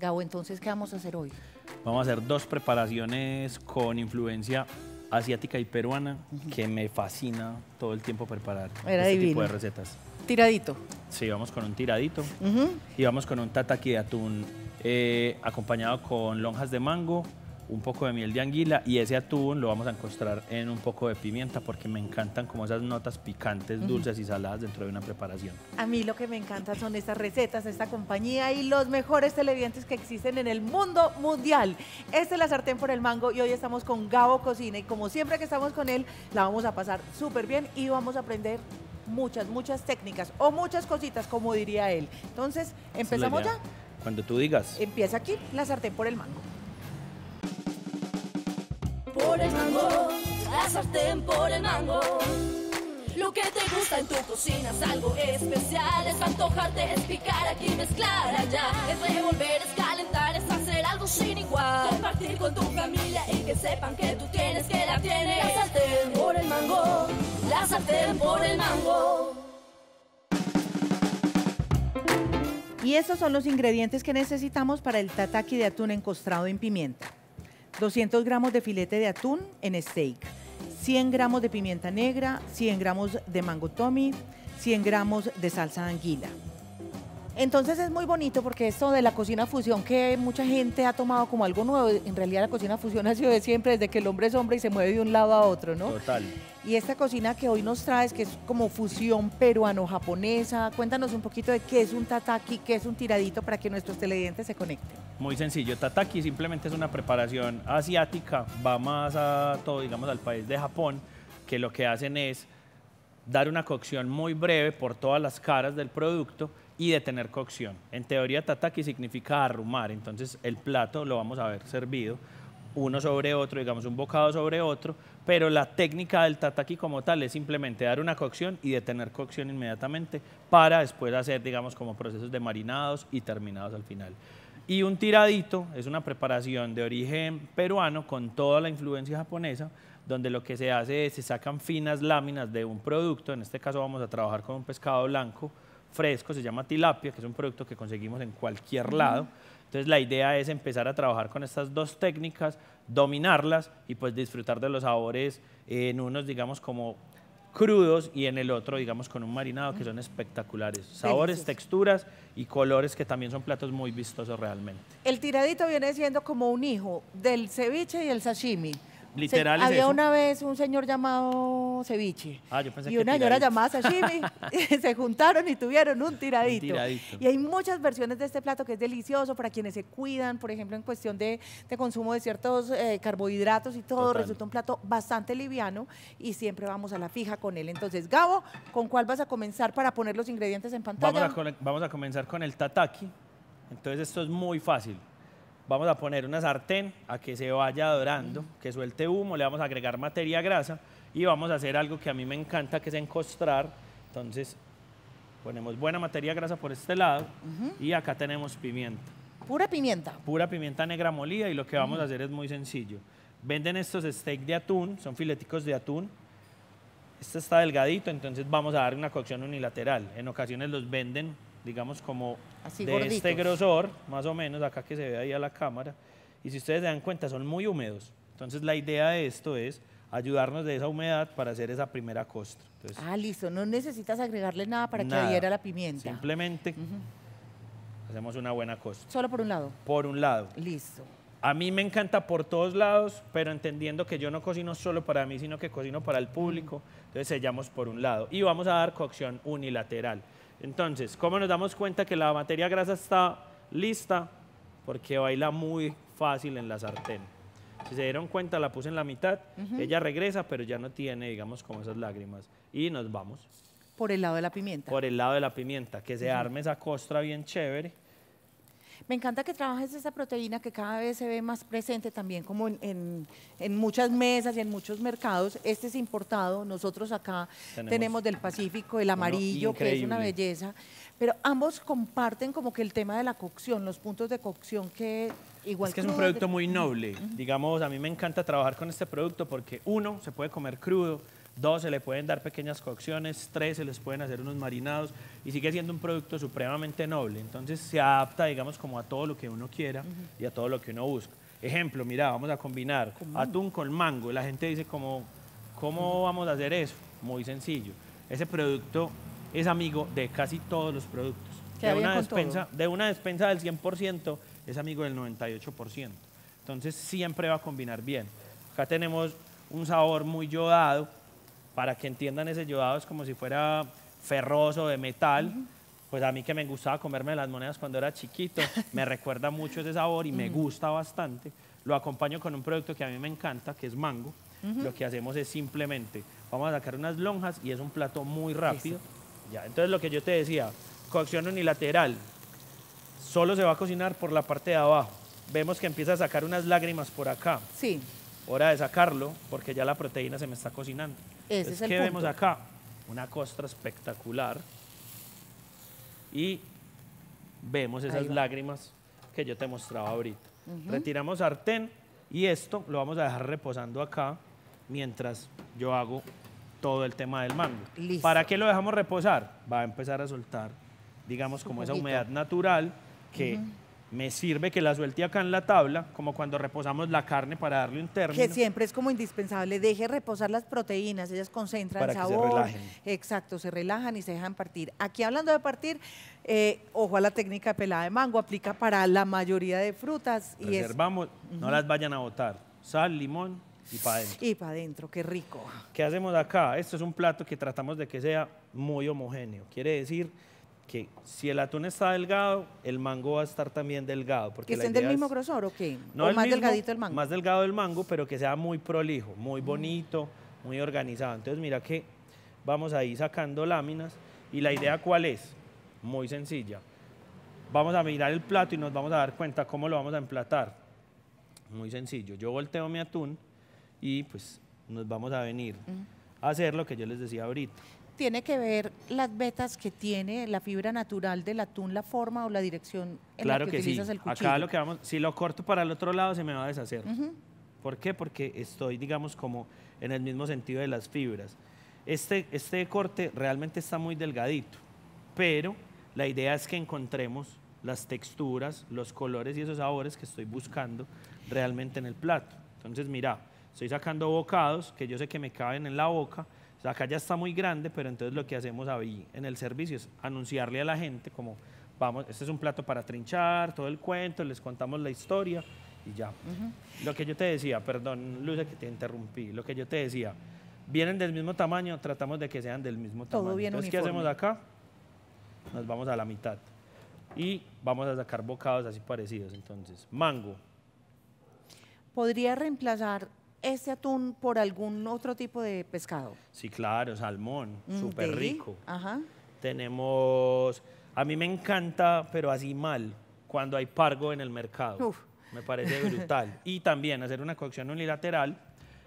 Gabo, entonces, ¿qué vamos a hacer hoy? Vamos a hacer dos preparaciones con influencia asiática y peruana, que me fascina todo el tiempo preparar este tipo de recetas. Tiradito. Sí, vamos con un tiradito y vamos con un tataki de atún eh, acompañado con lonjas de mango, un poco de miel de anguila y ese atún lo vamos a encontrar en un poco de pimienta porque me encantan como esas notas picantes, dulces y saladas dentro de una preparación. A mí lo que me encanta son estas recetas, esta compañía y los mejores televidentes que existen en el mundo mundial. Esta es La Sartén por el Mango y hoy estamos con Gabo Cocina y como siempre que estamos con él la vamos a pasar súper bien y vamos a aprender muchas, muchas técnicas o muchas cositas como diría él. Entonces, ¿empezamos ya? Cuando tú digas. Empieza aquí La Sartén por el Mango por el mango, la sartén por el mango. Lo que te gusta en tu cocina es algo especial, es antojarte, es picar aquí, mezclar allá, es revolver, es calentar, es hacer algo sin igual. Compartir con tu familia y que sepan que tú tienes, que la tienes. La sartén por el mango, la sartén por el mango. Y esos son los ingredientes que necesitamos para el tataki de atún encostrado en pimienta. 200 gramos de filete de atún en steak, 100 gramos de pimienta negra, 100 gramos de mango tommy, 100 gramos de salsa de anguila. Entonces es muy bonito porque esto de la cocina fusión que mucha gente ha tomado como algo nuevo, en realidad la cocina fusión ha sido de siempre, desde que el hombre es hombre y se mueve de un lado a otro, ¿no? Total. Y esta cocina que hoy nos traes, que es como fusión peruano-japonesa, cuéntanos un poquito de qué es un tataki, qué es un tiradito para que nuestros televidentes se conecten. Muy sencillo, tataki simplemente es una preparación asiática, va más a todo, digamos, al país de Japón, que lo que hacen es dar una cocción muy breve por todas las caras del producto y de cocción. En teoría, tataki significa arrumar, entonces el plato lo vamos a ver servido uno sobre otro, digamos un bocado sobre otro, pero la técnica del tataki como tal es simplemente dar una cocción y detener cocción inmediatamente para después hacer, digamos, como procesos de marinados y terminados al final. Y un tiradito es una preparación de origen peruano con toda la influencia japonesa, donde lo que se hace es se sacan finas láminas de un producto, en este caso vamos a trabajar con un pescado blanco, fresco, se llama tilapia, que es un producto que conseguimos en cualquier lado. Entonces la idea es empezar a trabajar con estas dos técnicas, dominarlas y pues disfrutar de los sabores en unos, digamos, como crudos y en el otro, digamos, con un marinado que son espectaculares. Sabores, texturas y colores que también son platos muy vistosos realmente. El tiradito viene siendo como un hijo del ceviche y el sashimi había una vez un señor llamado Ceviche ah, y una señora llamada Sashimi. se juntaron y tuvieron un tiradito. Y hay muchas versiones de este plato que es delicioso para quienes se cuidan, por ejemplo, en cuestión de, consumo de ciertos eh, carbohidratos y todo. Resulta un plato bastante liviano y siempre vamos a la fija con él. Entonces, Gabo, ¿con cuál vas a comenzar para poner los ingredientes en pantalla? Vamos a, vamos a comenzar con el tataki. Entonces, esto es muy fácil. Vamos a poner una sartén a que se vaya dorando, que suelte humo, le vamos a agregar materia grasa y vamos a hacer algo que a mí me encanta, que es encostrar. Entonces, ponemos buena materia grasa por este lado y acá tenemos pimienta. ¿Pura pimienta? Pura pimienta negra molida y lo que vamos a hacer es muy sencillo. Venden estos steak de atún, son fileticos de atún. Este está delgadito, entonces vamos a dar una cocción unilateral. En ocasiones los venden, digamos, como de este grosor, más o menos, acá que se ve ahí a la cámara. Y si ustedes se dan cuenta, son muy húmedos. Entonces la idea de esto es ayudarnos de esa humedad para hacer esa primera costra. ah, listo, no necesitas agregarle nada para que adhiera la pimienta. Simplemente hacemos una buena costra. Solo por un lado. Por un lado. Listo. A mí me encanta por todos lados, pero entendiendo que yo no cocino solo para mí, sino que cocino para el público. Entonces sellamos por un lado y vamos a dar cocción unilateral. Entonces, ¿cómo nos damos cuenta que la materia grasa está lista? Porque baila muy fácil en la sartén. Si se dieron cuenta, la puse en la mitad, ella regresa, pero ya no tiene, digamos, como esas lágrimas. Y nos vamos. Por el lado de la pimienta. Por el lado de la pimienta, que se arme esa costra bien chévere. Me encanta que trabajes esa proteína que cada vez se ve más presente también como en, muchas mesas y en muchos mercados. Este es importado, nosotros acá tenemos, tenemos del Pacífico, el amarillo, que es una belleza. Pero ambos comparten como que el tema de la cocción, los puntos de cocción que igual... Es que es un producto muy noble. Digamos, a mí me encanta trabajar con este producto porque uno, se puede comer crudo, Dos, se le pueden dar pequeñas cocciones. Tres, se les pueden hacer unos marinados. Y sigue siendo un producto supremamente noble. Entonces se adapta, digamos, como a todo lo que uno quiera y a todo lo que uno busca. Ejemplo, mira, vamos a combinar atún con mango. La gente dice, como, ¿cómo vamos a hacer eso? Muy sencillo. Ese producto es amigo de casi todos los productos. De una, despensa, de una despensa del 100% es amigo del 98%. Entonces siempre va a combinar bien. Acá tenemos un sabor muy yodado, para que entiendan ese yodado es como si fuera ferroso de metal. Pues a mí que me gustaba comerme las monedas cuando era chiquito, me recuerda mucho ese sabor y me gusta bastante. Lo acompaño con un producto que a mí me encanta, que es mango. Lo que hacemos es simplemente, vamos a sacar unas lonjas y es un plato muy rápido. entonces lo que yo te decía, cocción unilateral, solo se va a cocinar por la parte de abajo. Vemos que empieza a sacar unas lágrimas por acá. Sí. Hora de sacarlo porque ya la proteína se me está cocinando es, que vemos acá una costra espectacular y vemos esas lágrimas que yo te mostraba ahorita. Retiramos sartén y esto lo vamos a dejar reposando acá mientras yo hago todo el tema del mango. ¿Para qué lo dejamos reposar? Va a empezar a soltar, digamos, como esa humedad natural que me sirve que la suelte acá en la tabla, como cuando reposamos la carne para darle un término. Que siempre es como indispensable, deje reposar las proteínas, ellas concentran el sabor. Que se relajen. Exacto, se relajan y se dejan partir. Aquí hablando de partir, eh, ojo a la técnica de pelada de mango, aplica para la mayoría de frutas. Y Reservamos, es... no las vayan a botar, sal, limón y para adentro. Y para adentro, qué rico. ¿Qué hacemos acá? Esto es un plato que tratamos de que sea muy homogéneo, quiere decir que si el atún está delgado, el mango va a estar también delgado. Porque ¿Que estén del mismo grosor o qué? No ¿O más delgadito el mango? Más delgado el mango, pero que sea muy prolijo, muy mm. bonito, muy organizado. Entonces mira que vamos a ir sacando láminas y la idea cuál es? Muy sencilla. Vamos a mirar el plato y nos vamos a dar cuenta cómo lo vamos a emplatar. Muy sencillo. Yo volteo mi atún y pues nos vamos a venir mm. a hacer lo que yo les decía ahorita tiene que ver las vetas que tiene la fibra natural del atún, la forma o la dirección en la que, utilizas el cuchillo? Acá lo que vamos, si lo corto para el otro lado se me va a deshacer. ¿Por qué? Porque estoy, digamos, como en el mismo sentido de las fibras. Este, este corte realmente está muy delgadito, pero la idea es que encontremos las texturas, los colores y esos sabores que estoy buscando realmente en el plato. Entonces, mira, estoy sacando bocados que yo sé que me caben en la boca, la acá ya está muy grande, pero entonces lo que hacemos ahí en el servicio es anunciarle a la gente como, vamos, este es un plato para trinchar, todo el cuento, les contamos la historia y ya. Lo que yo te decía, perdón, Luce, que te interrumpí, lo que yo te decía, vienen del mismo tamaño, tratamos de que sean del mismo todo tamaño. entonces, ¿qué hacemos acá? Nos vamos a la mitad y vamos a sacar bocados así parecidos. Entonces, mango. ¿Podría reemplazar ese atún por algún otro tipo de pescado? Sí, claro, salmón, mm, súper rico. Ajá. Tenemos, a mí me encanta, pero así mal, cuando hay pargo en el mercado. Uf. Me parece brutal. y también hacer una cocción unilateral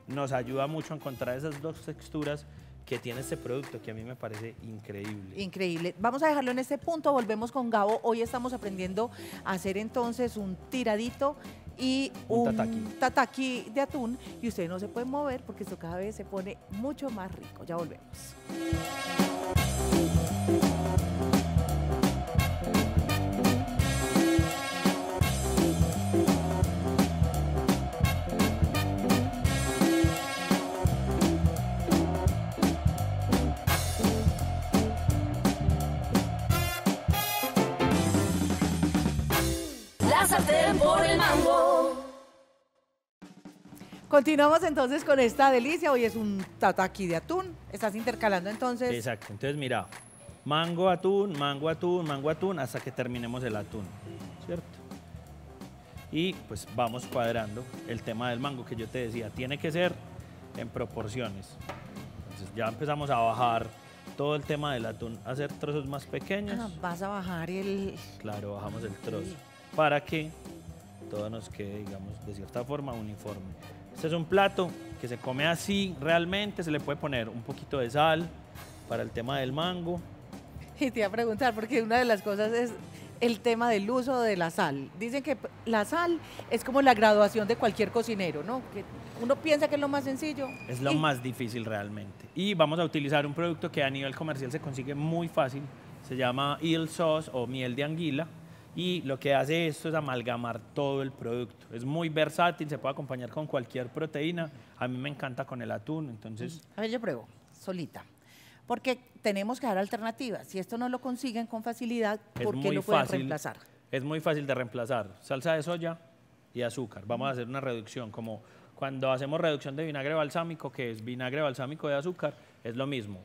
nos ayuda mucho a encontrar esas dos texturas que tiene este producto que a mí me parece increíble. Increíble. Vamos a dejarlo en este punto, volvemos con Gabo. Hoy estamos aprendiendo a hacer entonces un tiradito y un, tataki. tataki. de atún y usted no se puede mover porque esto cada vez se pone mucho más rico. Ya volvemos. Continuamos entonces con esta delicia. Hoy es un tataki de atún. Estás intercalando entonces. Exacto. Entonces, mira, mango, atún, mango, atún, mango, atún, hasta que terminemos el atún, ¿cierto? Y pues vamos cuadrando el tema del mango que yo te decía. Tiene que ser en proporciones. Entonces ya empezamos a bajar todo el tema del atún, hacer trozos más pequeños. Ah, vas a bajar el... Claro, bajamos el trozo. Para que todo nos quede, digamos, de cierta forma uniforme. Este es un plato que se come así realmente, se le puede poner un poquito de sal para el tema del mango. Y te iba a preguntar, porque una de las cosas es el tema del uso de la sal. Dicen que la sal es como la graduación de cualquier cocinero, ¿no? Que uno piensa que es lo más sencillo. Es lo más difícil realmente. Y vamos a utilizar un producto que a nivel comercial se consigue muy fácil. Se llama eel sauce o miel de anguila y lo que hace esto es amalgamar todo el producto. Es muy versátil, se puede acompañar con cualquier proteína. A mí me encanta con el atún, entonces... A ver, yo pruebo, solita. Porque tenemos que dar alternativas. Si esto no lo consiguen con facilidad, ¿por qué lo pueden reemplazar? Es muy fácil de reemplazar. Salsa de soya y azúcar. Vamos a hacer una reducción, como cuando hacemos reducción de vinagre balsámico, que es vinagre balsámico de azúcar, es lo mismo.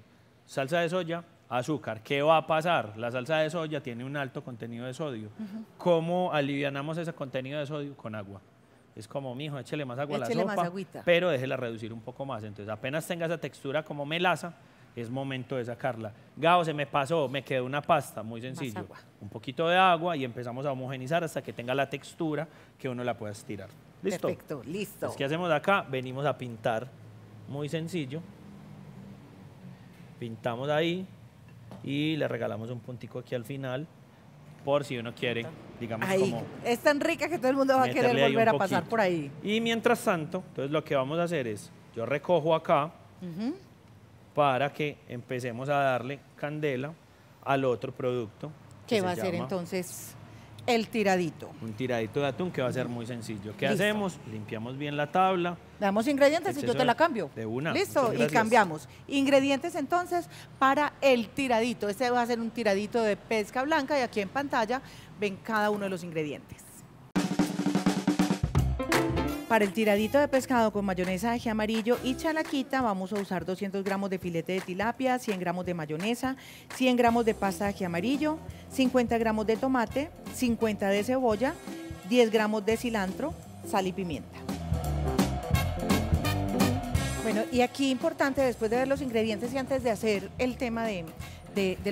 Salsa de soya, azúcar. ¿Qué va a pasar? La salsa de soya tiene un alto contenido de sodio. ¿Cómo alivianamos ese contenido de sodio? Con agua. Es como, mijo, échele más agua a la sopa, más pero déjela reducir un poco más. Entonces, apenas tenga esa textura como melaza, es momento de sacarla. Gao, se me pasó, me quedó una pasta, muy sencillo. Un poquito de agua y empezamos a homogenizar hasta que tenga la textura que uno la pueda estirar. ¿Listo? Perfecto, listo. ¿Qué hacemos acá? Venimos a pintar, muy sencillo. Pintamos ahí, y le regalamos un puntico aquí al final por si uno quiere, digamos ahí. como... Es tan rica que todo el mundo va a querer volver a pasar por ahí. Y mientras tanto, entonces lo que vamos a hacer es, yo recojo acá para que empecemos a darle candela al otro producto. que va a ser entonces? el tiradito. Un tiradito de atún que va a ser muy sencillo. ¿Qué hacemos? Limpiamos bien la tabla. Damos ingredientes y yo te la cambio. De una. Listo, y cambiamos. Ingredientes entonces para el tiradito. Este va a ser un tiradito de pesca blanca y aquí en pantalla ven cada uno de los ingredientes. Para el tiradito de pescado con mayonesa de amarillo y chalaquita vamos a usar 200 gramos de filete de tilapia, 100 gramos de mayonesa, 100 gramos de pasta de amarillo, 50 gramos de tomate, 50 de cebolla, 10 gramos de cilantro, sal y pimienta. Bueno, y aquí importante, después de ver los ingredientes y antes de hacer el tema de,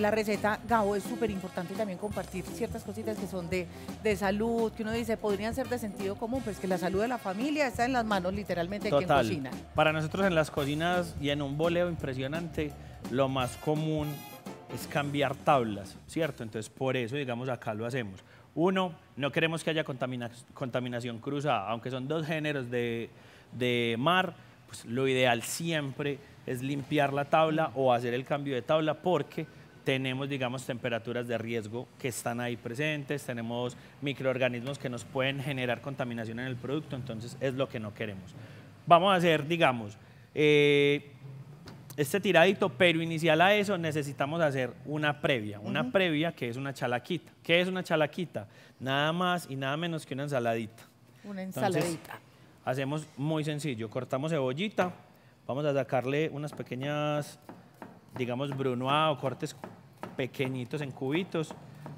la receta, Gabo, es súper importante también compartir ciertas cositas que son de, salud, que uno dice podrían ser de sentido común, pues que la salud de la familia está en las manos literalmente de quien cocina. Para nosotros en las cocinas y en un boleo impresionante, lo más común es cambiar tablas, ¿cierto? Entonces, por eso, digamos, acá lo hacemos. Uno, no queremos que haya contaminación cruzada, aunque son dos géneros de, mar, pues lo ideal siempre es limpiar la tabla o hacer el cambio de tabla porque tenemos, digamos, temperaturas de riesgo que están ahí presentes, tenemos microorganismos que nos pueden generar contaminación en el producto, entonces es lo que no queremos. Vamos a hacer, digamos, eh, este tiradito, pero inicial a eso necesitamos hacer una previa, una previa que es una chalaquita. ¿Qué es una chalaquita? Nada más y nada menos que una ensaladita. Una ensaladita. hacemos muy sencillo, cortamos cebollita, vamos a sacarle unas pequeñas, digamos, brunois o cortes pequeñitos en cubitos.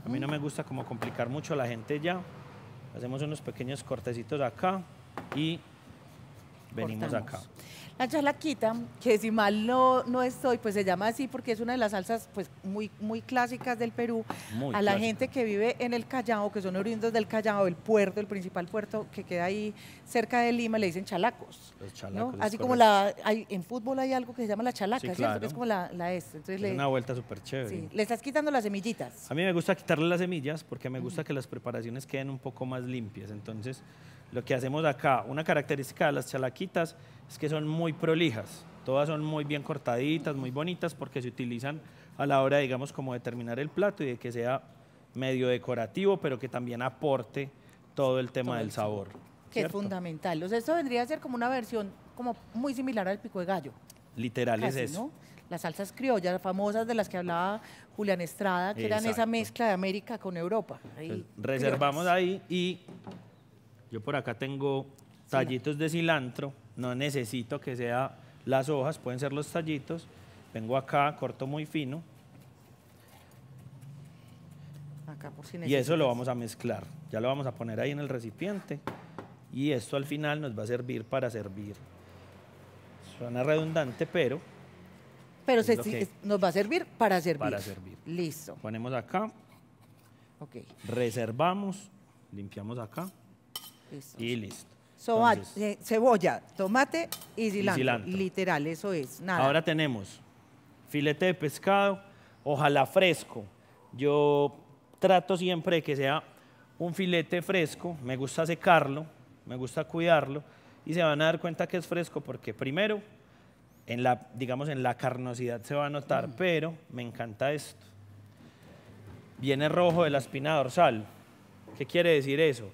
A mí no me gusta como complicar mucho a la gente ya. Hacemos unos pequeños cortecitos acá y venimos acá. La chalaquita, que si mal no, estoy, pues se llama así porque es una de las salsas pues muy, muy clásicas del Perú. a la gente que vive en el Callao, que son oriundos del Callao, el puerto, el principal puerto que queda ahí cerca de Lima, le dicen chalacos. Los chalacos Así como la, hay, en fútbol hay algo que se llama la chalaca, es como la, la este, es. una vuelta súper chévere. Le estás quitando las semillitas. A mí me gusta quitarle las semillas porque me gusta que las preparaciones queden un poco más limpias. Entonces lo que hacemos acá, una característica de las chalaquitas es que son muy prolijas, todas son muy bien cortaditas, muy bonitas, porque se utilizan a la hora, digamos, como de terminar el plato y de que sea medio decorativo, pero que también aporte todo el tema del sabor. Que es fundamental. O sea, esto vendría a ser como una versión como muy similar al pico de gallo. Literal es eso. Las salsas criollas famosas de las que hablaba Julián Estrada, que eran esa mezcla de América con Europa. reservamos ahí y yo por acá tengo tallitos de cilantro, no necesito que sea las hojas, pueden ser los tallitos. Vengo acá, corto muy fino. Acá por si y eso lo vamos a mezclar. Ya lo vamos a poner ahí en el recipiente. Y esto al final nos va a servir para servir. Suena redundante, pero... Pero nos va a servir para servir. Para servir. Listo. Ponemos acá. Ok. Reservamos. Limpiamos acá. Y listo. Ah, eh, cebolla, tomate y cilantro. Literal, eso es. Ahora tenemos filete de pescado, ojalá fresco. Yo trato siempre que sea un filete fresco, me gusta secarlo, me gusta cuidarlo y se van a dar cuenta que es fresco porque primero, en la, digamos, en la carnosidad se va a notar, pero me encanta esto. Viene rojo de la espina dorsal. ¿Qué quiere decir eso?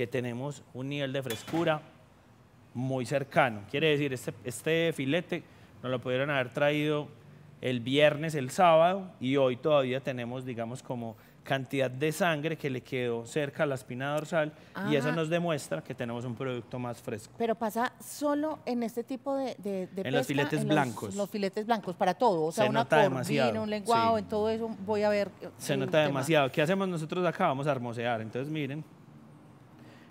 que tenemos un nivel de frescura muy cercano. Quiere decir, este, este filete nos lo pudieron haber traído el viernes, el sábado, y hoy todavía tenemos, digamos, como cantidad de sangre que le quedó cerca a la espina dorsal y eso nos demuestra que tenemos un producto más fresco. Pero pasa solo en este tipo de, de, de En los filetes blancos. Los, los, filetes blancos, para todo, o sea, Se una nota un lenguado, en todo eso voy a ver. Se nota demasiado. ¿Qué hacemos nosotros acá? Vamos a hermosear, entonces miren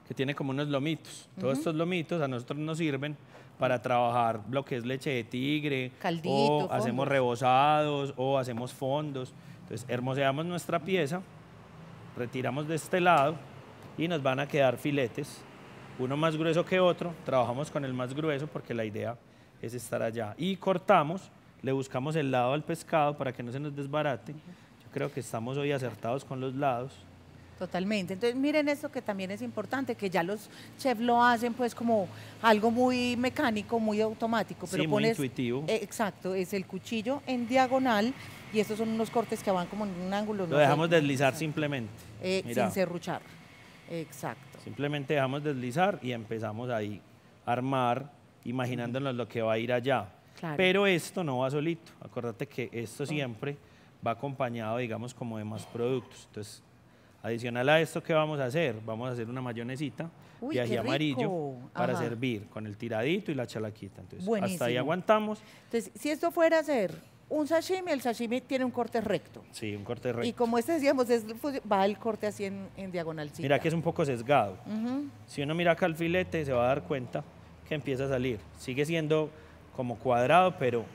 que tiene como unos lomitos. Todos estos lomitos a nosotros nos sirven para trabajar lo que es leche de tigre, o hacemos rebozados, o hacemos fondos. Entonces, hermoseamos nuestra pieza, retiramos de este lado y nos van a quedar filetes, uno más grueso que otro. Trabajamos con el más grueso porque la idea es estar allá. Y cortamos, le buscamos el lado al pescado para que no se nos desbarate. Yo creo que estamos hoy acertados con los lados. Totalmente. Entonces, miren esto que también es importante, que ya los chefs lo hacen pues como algo muy mecánico, muy automático. Pero sí, muy intuitivo. E, exacto, es el cuchillo en diagonal y estos son unos cortes que van como en un ángulo. Lo dejamos deslizar simplemente. Eh, sin serruchar. Exacto. Simplemente dejamos deslizar y empezamos ahí a armar, imaginándonos lo que va a ir allá. Pero esto no va solito. Acuérdate que esto siempre va acompañado, digamos, como de más productos. Entonces, Adicional a esto, que vamos a hacer? Vamos a hacer una mayonesita y de amarillo para servir con el tiradito y la chalaquita. Entonces, hasta ahí aguantamos. Entonces, si esto fuera a ser un sashimi, el sashimi tiene un corte recto. Sí, un corte recto. Y como este decíamos, pues, va el corte así en, diagonal. Mira que es un poco sesgado. Si uno mira acá el filete, se va a dar cuenta que empieza a salir. Sigue siendo como cuadrado, pero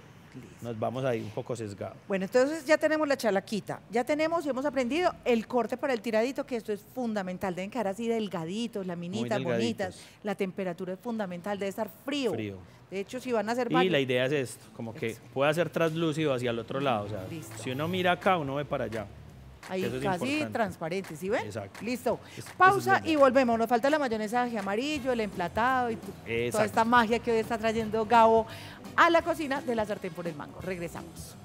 nos vamos ahí un poco sesgado Bueno, entonces ya tenemos la chalaquita, ya tenemos y hemos aprendido el corte para el tiradito, que esto es fundamental. Deben quedar así delgaditos, laminitas, bonitas. La temperatura es fundamental, debe estar frío. De hecho, si van a hacer varios... Y la idea es esto, como que pueda ser traslúcido hacia el otro lado. si uno mira acá, uno ve para allá. Ahí casi transparente, ¿sí ven? Exacto. Listo. Pausa y volvemos. Nos falta la mayonesa de amarillo, el emplatado y toda esta magia que hoy está trayendo Gabo a la cocina de la sartén por el mango. Regresamos.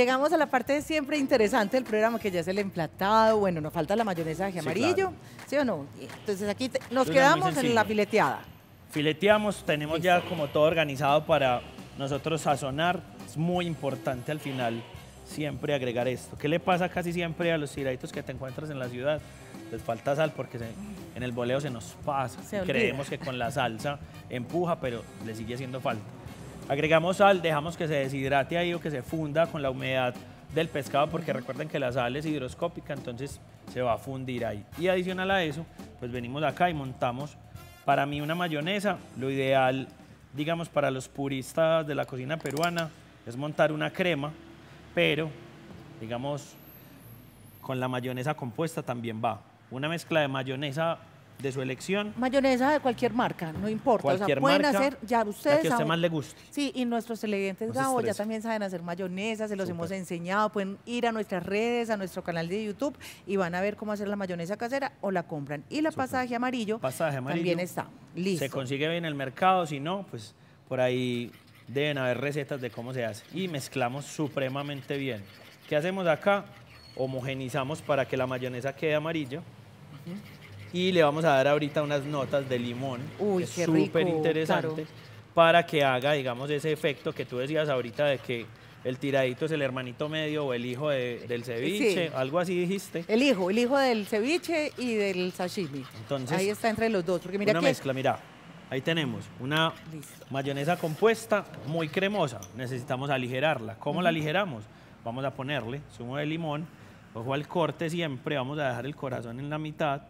Llegamos a la parte siempre interesante del programa, que ya es el emplatado. Bueno, nos falta la mayonesa de amarillo, ¿sí o no? Entonces aquí nos quedamos en la fileteada. Fileteamos, tenemos ya como todo organizado para nosotros sazonar. Es muy importante al final siempre agregar esto. ¿Qué le pasa casi siempre a los tiraditos que te encuentras en la ciudad? Les falta sal porque en el boleo se nos pasa. Creemos que con la salsa empuja, pero le sigue haciendo falta. Agregamos sal, dejamos que se deshidrate ahí o que se funda con la humedad del pescado porque recuerden que la sal es hidroscópica, entonces se va a fundir ahí. Y adicional a eso, pues venimos acá y montamos para mí una mayonesa, lo ideal, digamos, para los puristas de la cocina peruana es montar una crema, pero, digamos, con la mayonesa compuesta también va. Una mezcla de mayonesa de su elección. Mayonesa de cualquier marca, no importa. pueden hacer, ya ustedes. La que a usted más le guste. Sí, y nuestros televidentes ya también saben hacer mayonesa, se los hemos enseñado. Pueden ir a nuestras redes, a nuestro canal de YouTube y van a ver cómo hacer la mayonesa casera o la compran. Y la pasaje amarillo. Pasaje amarillo. También está. Listo. Se consigue bien el mercado, si no, pues por ahí deben haber recetas de cómo se hace. Y mezclamos supremamente bien. ¿Qué hacemos acá? Homogenizamos para que la mayonesa quede amarilla y le vamos a dar ahorita unas notas de limón, súper interesante para que haga, digamos, ese efecto que tú decías ahorita de que el tiradito es el hermanito medio o el hijo del ceviche, algo así dijiste. El hijo, el hijo del ceviche y del sashimi. Entonces, ahí está entre los dos, porque mira una mezcla, mira. Ahí tenemos una mayonesa compuesta muy cremosa. Necesitamos aligerarla. ¿Cómo la aligeramos? Vamos a ponerle zumo de limón, ojo al corte siempre, vamos a dejar el corazón en la mitad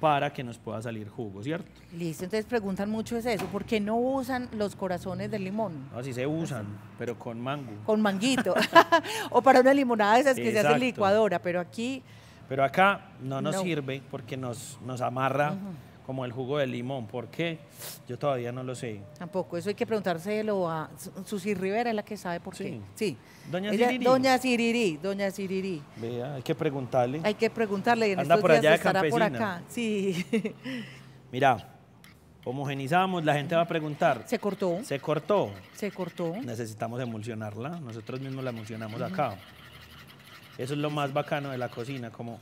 para que nos pueda salir jugo, ¿cierto? Listo, entonces preguntan mucho es eso, ¿por qué no usan los corazones del limón? Así sí se usan, pero con mango. Con manguito, o para una limonada esas que se hace licuadora, pero aquí... Pero acá no nos sirve porque nos, nos amarra como el jugo de limón. ¿Por qué? Yo todavía no lo sé. Tampoco, eso hay que preguntárselo a Susi Rivera, es la que sabe por qué. Sí. Doña Sirirí, Doña Siriri, doña Siriri. Vea, hay que preguntarle. Hay que preguntarle en Anda por allá estará por acá. Sí. Mira, homogenizamos, la gente va a preguntar. Se cortó. Se cortó. Se cortó. Necesitamos emulsionarla, nosotros mismos la emulsionamos acá. Eso es lo más bacano de la cocina, como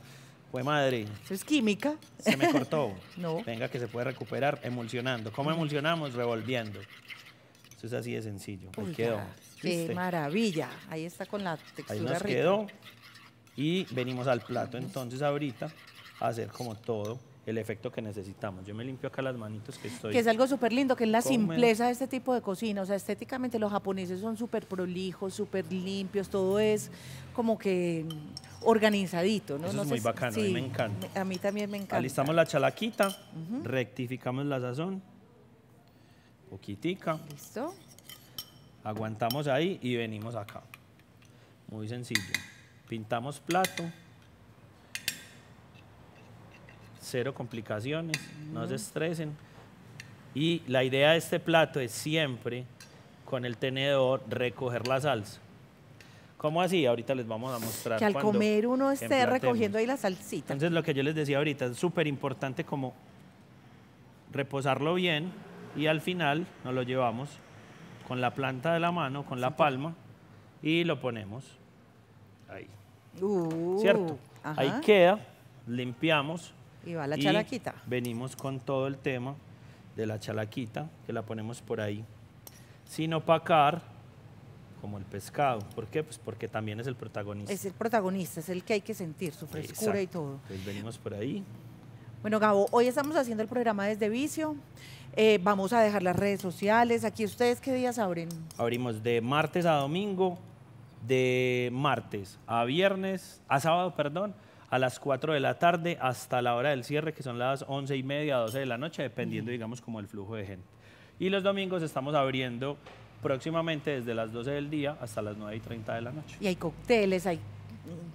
fue madre. Eso es química. Se me cortó. no. Venga, que se puede recuperar emulsionando. ¿Cómo emulsionamos? Revolviendo. Eso es así de sencillo. quedó. Qué maravilla. Ahí está con la textura Ahí nos quedó. Y venimos al plato entonces ahorita a hacer como todo el efecto que necesitamos. Yo me limpio acá las manitos que estoy... Que es algo súper lindo, que es la simpleza de este tipo de cocina. O sea, estéticamente los japoneses son súper prolijos, súper limpios, todo es como que organizadito. ¿no? Eso es muy bacano, a mí me encanta. A mí también me encanta. Alistamos la chalaquita, rectificamos la sazón, poquitica. Listo. Aguantamos ahí y venimos acá. Muy sencillo. Pintamos plato. Cero complicaciones, no se estresen. Y la idea de este plato es siempre con el tenedor recoger la salsa. ¿Cómo así? Ahorita les vamos a mostrar. Que al comer uno esté recogiendo ahí la salsita. Entonces lo que yo les decía ahorita es súper importante como reposarlo bien y al final nos lo llevamos con la planta de la mano, con la palma y lo ponemos ahí. Uh, ¿Cierto? Ahí queda, limpiamos. Y va la chalaquita. Venimos con todo el tema de la chalaquita, que la ponemos por ahí. Sin opacar, como el pescado. ¿Por qué? Pues porque también es el protagonista. Es el protagonista, es el que hay que sentir, su frescura y todo. Pues venimos por ahí. Bueno, Gabo, hoy estamos haciendo el programa desde Vicio. Eh, vamos a dejar las redes sociales. Aquí ustedes, ¿qué días abren? Abrimos de martes a domingo, de martes a viernes, a sábado, perdón, a las 4 de la tarde hasta la hora del cierre, que son las 11 y media, 12 de la noche, dependiendo, digamos, como el flujo de gente. Y los domingos estamos abriendo próximamente desde las 12 del día hasta las 9 y 30 de la noche. Y hay cócteles, hay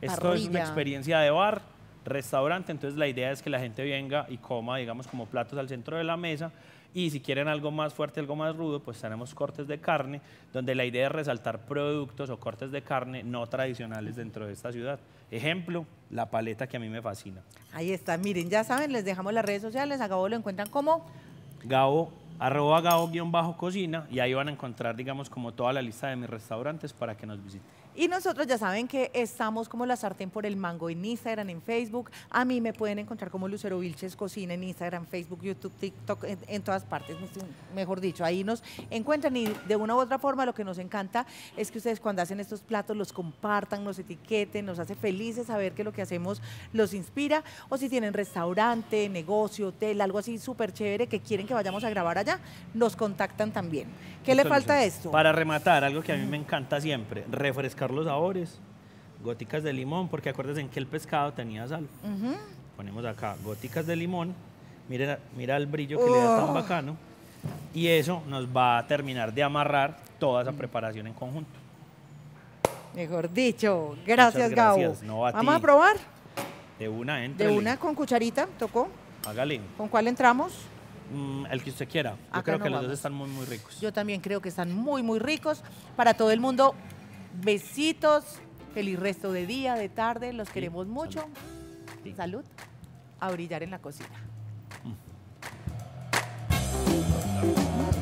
Esto es una experiencia de bar, restaurante, entonces la idea es que la gente venga y coma, digamos, como platos al centro de la mesa. Y si quieren algo más fuerte, algo más rudo, pues tenemos cortes de carne, donde la idea es resaltar productos o cortes de carne no tradicionales dentro de esta ciudad. Ejemplo, la paleta que a mí me fascina. Ahí está, miren, ya saben, les dejamos las redes sociales, a Gabo lo encuentran como... Gabo arroba gao-cocina y ahí van a encontrar, digamos, como toda la lista de mis restaurantes para que nos visiten. Y nosotros ya saben que estamos como la sartén por el mango en Instagram, en Facebook. A mí me pueden encontrar como Lucero Vilches Cocina en Instagram, Facebook, YouTube, TikTok, en, todas partes. Mejor dicho, ahí nos encuentran y de una u otra forma lo que nos encanta es que ustedes cuando hacen estos platos los compartan, nos etiqueten, nos hace felices saber que lo que hacemos los inspira. O si tienen restaurante, negocio, hotel, algo así súper chévere que quieren que vayamos a grabar allá, nos contactan también. ¿Qué le falta a esto? Para rematar, algo que a mí me encanta siempre, refrescar los Sabores, goticas de limón, porque acuérdense en que el pescado tenía sal. Ponemos acá goticas de limón, mira, mira el brillo que le da tan oh. bacano, y eso nos va a terminar de amarrar toda esa preparación en conjunto. Mejor dicho, gracias, gracias. Vamos a probar. De una, entra. De una con cucharita, tocó. Hágale. ¿Con cuál entramos? Mm, el que usted quiera. Yo creo que los dos están muy, muy ricos. Yo también creo que están muy, muy ricos. Para todo el mundo, Besitos, feliz resto de día, de tarde, los queremos mucho. Salud. A brillar en la cocina. Mm.